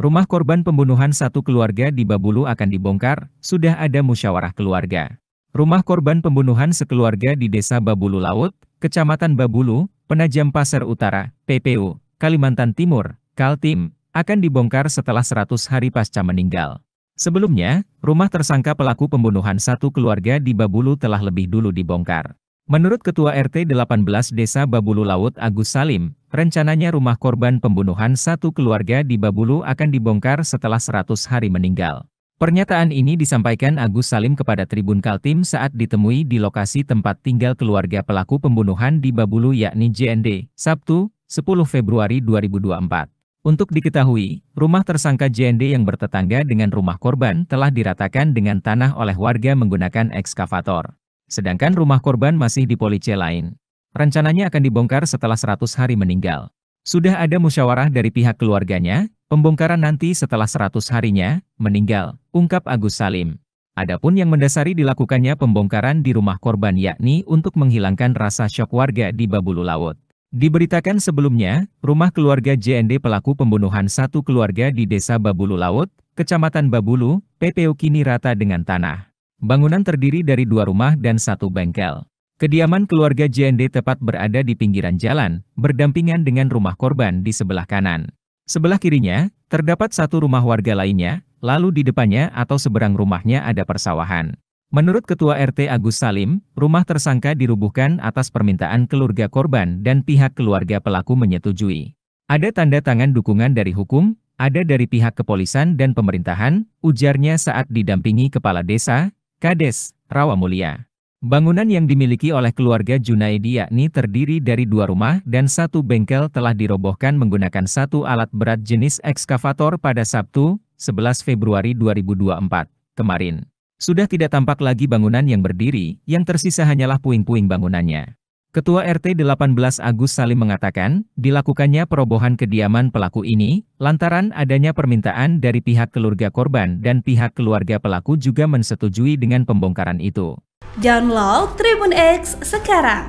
Rumah korban pembunuhan satu keluarga di Babulu akan dibongkar, sudah ada musyawarah keluarga. Rumah korban pembunuhan sekeluarga di Desa Babulu Laut, Kecamatan Babulu, Penajam Pasar Utara, PPU, Kalimantan Timur, Kaltim, akan dibongkar setelah 100 hari pasca meninggal. Sebelumnya, rumah tersangka pelaku pembunuhan satu keluarga di Babulu telah lebih dulu dibongkar. Menurut Ketua RT 18 Desa Babulu Laut Agus Salim, rencananya rumah korban pembunuhan satu keluarga di Babulu akan dibongkar setelah 100 hari meninggal. Pernyataan ini disampaikan Agus Salim kepada Tribun Kaltim saat ditemui di lokasi tempat tinggal keluarga pelaku pembunuhan di Babulu yakni JND, Sabtu, 10 Februari 2024. Untuk diketahui, rumah tersangka JND yang bertetangga dengan rumah korban telah diratakan dengan tanah oleh warga menggunakan ekskavator. Sedangkan rumah korban masih di Police lain. Rencananya akan dibongkar setelah 100 hari meninggal. Sudah ada musyawarah dari pihak keluarganya, pembongkaran nanti setelah 100 harinya, meninggal, ungkap Agus Salim. Adapun yang mendasari dilakukannya pembongkaran di rumah korban yakni untuk menghilangkan rasa syok warga di Babulu Laut. Diberitakan sebelumnya, rumah keluarga JND pelaku pembunuhan satu keluarga di desa Babulu Laut, Kecamatan Babulu, PPU kini rata dengan tanah. Bangunan terdiri dari dua rumah dan satu bengkel. Kediaman keluarga JND tepat berada di pinggiran jalan, berdampingan dengan rumah korban di sebelah kanan. Sebelah kirinya, terdapat satu rumah warga lainnya, lalu di depannya atau seberang rumahnya ada persawahan. Menurut Ketua RT Agus Salim, rumah tersangka dirubuhkan atas permintaan keluarga korban dan pihak keluarga pelaku menyetujui. Ada tanda tangan dukungan dari hukum, ada dari pihak kepolisian dan pemerintahan, ujarnya saat didampingi kepala desa, Kades, Rawamulia. Bangunan yang dimiliki oleh keluarga Junaidi yakni terdiri dari dua rumah dan satu bengkel telah dirobohkan menggunakan satu alat berat jenis ekskavator pada Sabtu, 11 Februari 2024, kemarin. Sudah tidak tampak lagi bangunan yang berdiri, yang tersisa hanyalah puing-puing bangunannya. Ketua RT 18 Agus Salim mengatakan, dilakukannya perobohan kediaman pelaku ini, lantaran adanya permintaan dari pihak keluarga korban dan pihak keluarga pelaku juga mensetujui dengan pembongkaran itu. Download Tribun X sekarang,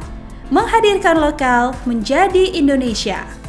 menghadirkan lokal menjadi Indonesia.